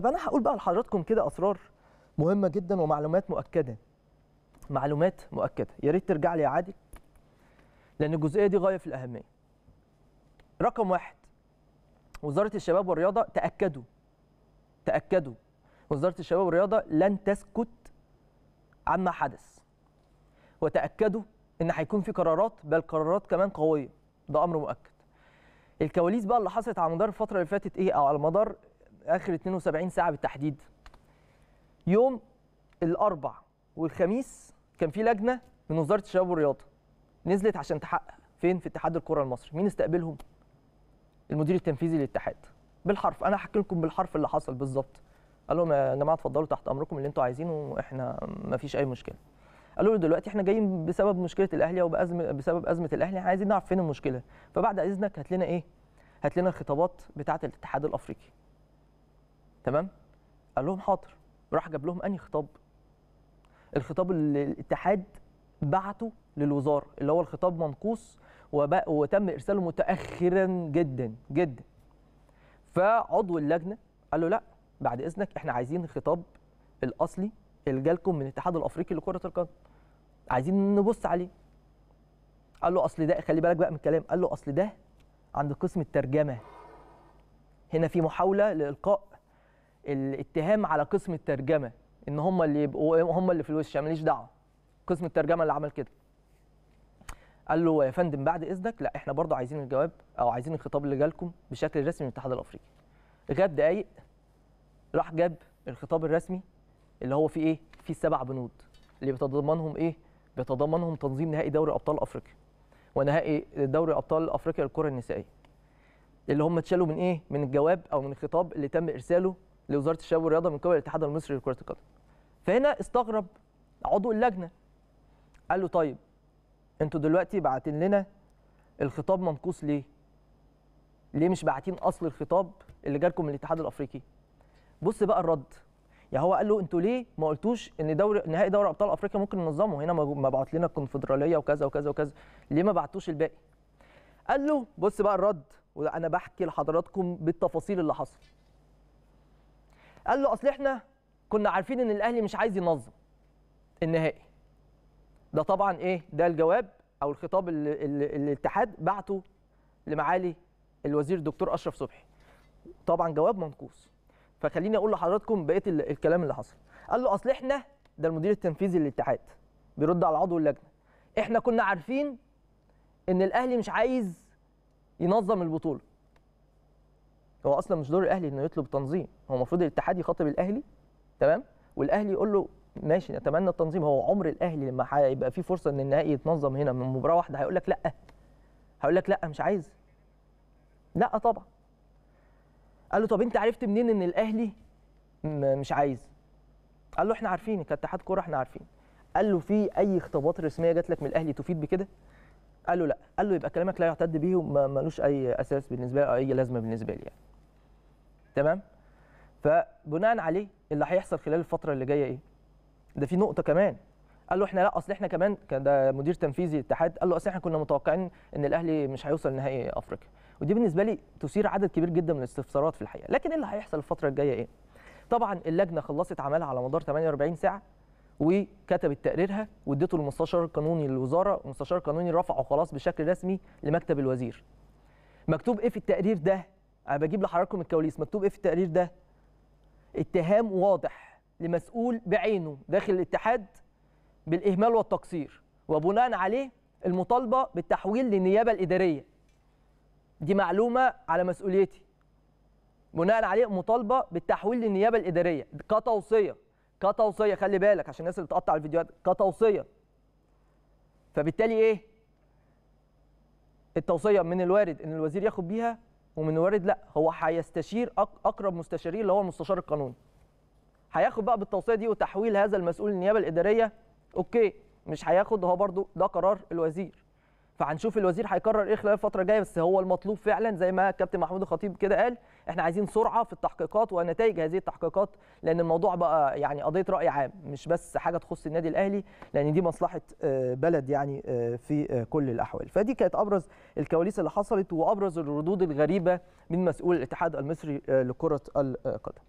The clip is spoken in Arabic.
طب انا هقول بقى لحضراتكم كده اسرار مهمه جدا ومعلومات مؤكده معلومات مؤكده يا ريت ترجع لي يا عادل لان الجزئيه دي غايه في الاهميه رقم واحد وزاره الشباب والرياضه تاكدوا تاكدوا وزاره الشباب والرياضه لن تسكت عما حدث وتاكدوا ان هيكون في قرارات بل قرارات كمان قويه ده امر مؤكد الكواليس بقى اللي حصلت على مدار الفتره اللي فاتت ايه او على مدار اخر 72 ساعه بالتحديد يوم الاربع والخميس كان في لجنه من وزاره الشباب والرياضه نزلت عشان تحقق فين في اتحاد الكره المصري مين استقبلهم المدير التنفيذي للاتحاد بالحرف انا هحكي لكم بالحرف اللي حصل بالظبط قال لهم يا جماعه اتفضلوا تحت امركم اللي انتوا عايزينه احنا ما فيش اي مشكله قالوا له دلوقتي احنا جايين بسبب مشكله الاهلي او بسبب ازمه الاهلي عايزين نعرف فين المشكله فبعد اذنك هات لنا ايه هات لنا الخطابات بتاعه الاتحاد الافريقي تمام قال لهم حاضر راح جاب لهم انهي خطاب الخطاب اللي الاتحاد بعته للوزاره اللي هو الخطاب منقوص وتم ارساله متاخرا جدا جدا فعضو اللجنه قال له لا بعد اذنك احنا عايزين الخطاب الاصلي اللي جالكم من الاتحاد الافريقي لكره القدم عايزين نبص عليه قال له اصل ده خلي بالك بقى من الكلام قال له اصل ده عند قسم الترجمه هنا في محاوله لالقاء الاتهام على قسم الترجمه ان هم اللي يبقوا إيه، هم اللي في الوش يعني ماليش دعوه قسم الترجمه اللي عمل كده قال له يا فندم بعد اذنك لا احنا برضو عايزين الجواب او عايزين الخطاب اللي جالكم بشكل رسمي من الاتحاد الافريقي غاب دقايق راح جاب الخطاب الرسمي اللي هو فيه ايه فيه السبع بنود اللي بيتضمنهم ايه بيتضمنهم تنظيم نهائي دوري ابطال افريقيا ونهائي دوري ابطال افريقيا للكره النسائيه اللي هم اتشالوا من ايه من الجواب او من الخطاب اللي تم ارساله لوزاره الشباب والرياضه من قبل الاتحاد المصري لكره القدم. فهنا استغرب عضو اللجنه قال له طيب انتوا دلوقتي باعتين لنا الخطاب منقوص ليه؟ ليه مش باعتين اصل الخطاب اللي جالكم من الاتحاد الافريقي؟ بص بقى الرد يعني هو قال له انتوا ليه ما قلتوش ان دوري نهائي دوري ابطال افريقيا ممكن ننظمه هنا ما بعت لنا الكونفدراليه وكذا وكذا وكذا ليه ما بعتوش الباقي؟ قال له بص بقى الرد وانا بحكي لحضراتكم بالتفاصيل اللي حصل قال له اصل احنا كنا عارفين ان الاهلي مش عايز ينظم النهائي ده طبعا ايه ده الجواب او الخطاب اللي, الاتحاد بعته لمعالي الوزير الدكتور اشرف صبحي طبعا جواب منقوص فخليني اقول لحضراتكم بقيه الكلام اللي حصل قال له اصل احنا ده المدير التنفيذي للاتحاد بيرد على عضو اللجنه احنا كنا عارفين ان الاهلي مش عايز ينظم البطوله هو اصلا مش دور الاهلي انه يطلب تنظيم هو المفروض الاتحاد يخاطب الاهلي تمام والاهلي يقول له ماشي نتمنى التنظيم هو عمر الاهلي لما هيبقى في فرصه ان النهائي يتنظم هنا من مباراه واحده هيقول لك لا هيقول لك لا مش عايز لا طبعا قال له طب انت عرفت منين ان الاهلي مش عايز قال له احنا عارفين كاتحاد كوره احنا عارفين قال له في اي خطابات رسميه جات لك من الاهلي تفيد بكده قال له لا قال له يبقى كلامك لا يعتد به ومالوش اي اساس بالنسبه لي او اي لازمه بالنسبه لي يعني. تمام فبناء عليه اللي هيحصل خلال الفتره اللي جايه ايه ده في نقطه كمان قال له احنا لا اصل احنا كمان كان ده مدير تنفيذي الاتحاد قال له اصل احنا كنا متوقعين ان الاهلي مش هيوصل نهائي افريقيا ودي بالنسبه لي تثير عدد كبير جدا من الاستفسارات في الحقيقه لكن إيه اللي هيحصل الفتره الجايه ايه طبعا اللجنه خلصت عملها على مدار 48 ساعه وكتبت تقريرها وادته للمستشار القانوني للوزاره المستشار القانوني رفعه خلاص بشكل رسمي لمكتب الوزير مكتوب ايه في التقرير ده انا بجيب لحضراتكم الكواليس مكتوب ايه في التقرير ده اتهام واضح لمسؤول بعينه داخل الاتحاد بالاهمال والتقصير وبناء عليه المطالبه بالتحويل للنيابه الاداريه دي معلومه على مسؤوليتي بناء عليه مطالبه بالتحويل للنيابه الاداريه كتوصيه كتوصيه خلي بالك عشان الناس اللي بتقطع الفيديوهات كتوصيه فبالتالي ايه التوصيه من الوارد ان الوزير ياخد بيها ومن الوارد لا هو هيستشير اقرب مستشارين اللي هو المستشار القانوني هياخد بقى بالتوصيه دي وتحويل هذا المسؤول النيابه الاداريه اوكي مش هياخد هو برضو ده قرار الوزير فهنشوف الوزير هيقرر ايه خلال الفتره الجايه بس هو المطلوب فعلا زي ما كابتن محمود الخطيب كده قال احنا عايزين سرعه في التحقيقات ونتائج هذه التحقيقات لان الموضوع بقى يعني قضيه راي عام مش بس حاجه تخص النادي الاهلي لان دي مصلحه آه، بلد يعني آه، في آه، كل الاحوال فدي كانت ابرز الكواليس اللي حصلت وابرز الردود الغريبه من مسؤول الاتحاد المصري لكره القدم